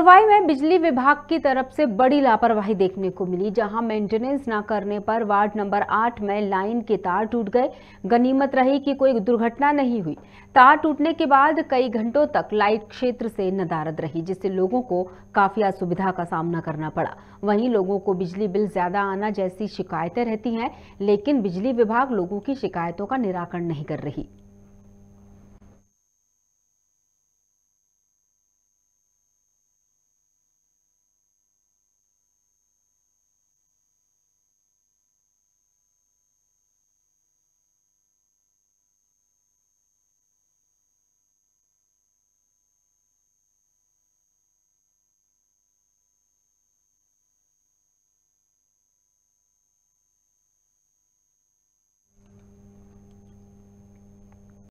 लापरवाही में बिजली विभाग की तरफ से बड़ी लापरवाही देखने को मिली जहां मेंटेनेंस ना करने पर वार्ड नंबर आठ में लाइन के तार टूट गए गनीमत रही कि कोई दुर्घटना नहीं हुई तार टूटने के बाद कई घंटों तक लाइट क्षेत्र से नदारद रही जिससे लोगों को काफी असुविधा का सामना करना पड़ा वहीं लोगों को बिजली बिल ज्यादा आना जैसी शिकायतें रहती हैं लेकिन बिजली विभाग लोगों की शिकायतों का निराकरण नहीं कर रही